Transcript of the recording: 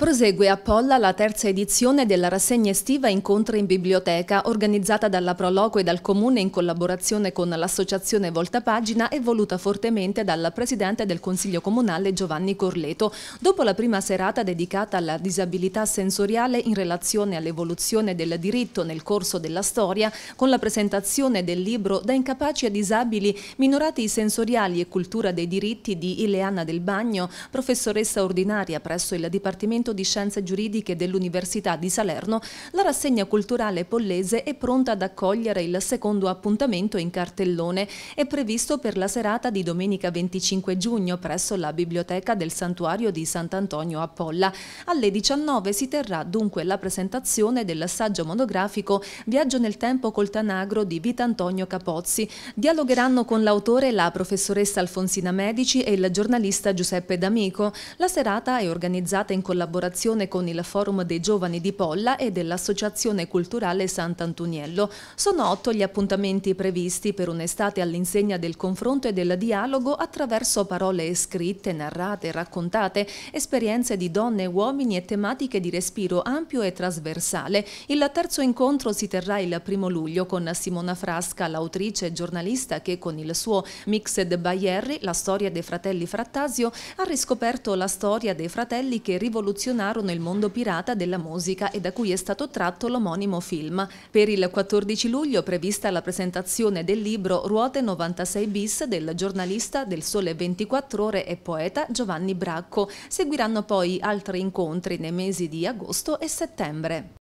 Prosegue a Polla la terza edizione della rassegna estiva Incontri in biblioteca, organizzata dalla Proloco e dal Comune in collaborazione con l'associazione Volta Pagina e voluta fortemente dal Presidente del Consiglio Comunale Giovanni Corleto. Dopo la prima serata dedicata alla disabilità sensoriale in relazione all'evoluzione del diritto nel corso della storia, con la presentazione del libro Da incapaci a disabili, minorati sensoriali e cultura dei diritti di Ileana Del Bagno, professoressa ordinaria presso il Dipartimento Dipartimento di Scienze Giuridiche dell'Università di Salerno, la rassegna culturale pollese è pronta ad accogliere il secondo appuntamento in cartellone. È previsto per la serata di domenica 25 giugno presso la Biblioteca del Santuario di Sant'Antonio a Polla. Alle 19 si terrà dunque la presentazione dell'assaggio monografico Viaggio nel tempo col Tanagro di Vitantonio Capozzi. Dialogheranno con l'autore la professoressa Alfonsina Medici e il giornalista Giuseppe D'Amico. La serata è organizzata in collaborazione collaborazione con il Forum dei Giovani di Polla e dell'Associazione Culturale Sant'Antoniello. Sono otto gli appuntamenti previsti per un'estate all'insegna del confronto e del dialogo attraverso parole scritte, narrate, raccontate, esperienze di donne e uomini e tematiche di respiro ampio e trasversale. Il terzo incontro si terrà il primo luglio con Simona Frasca, l'autrice e giornalista che con il suo Mixed by Harry, la storia dei fratelli Frattasio, ha riscoperto la storia dei fratelli che rivoluzionano rivoluzionarono il mondo pirata della musica e da cui è stato tratto l'omonimo film. Per il 14 luglio prevista la presentazione del libro Ruote 96 bis del giornalista del Sole 24 Ore e poeta Giovanni Bracco. Seguiranno poi altri incontri nei mesi di agosto e settembre.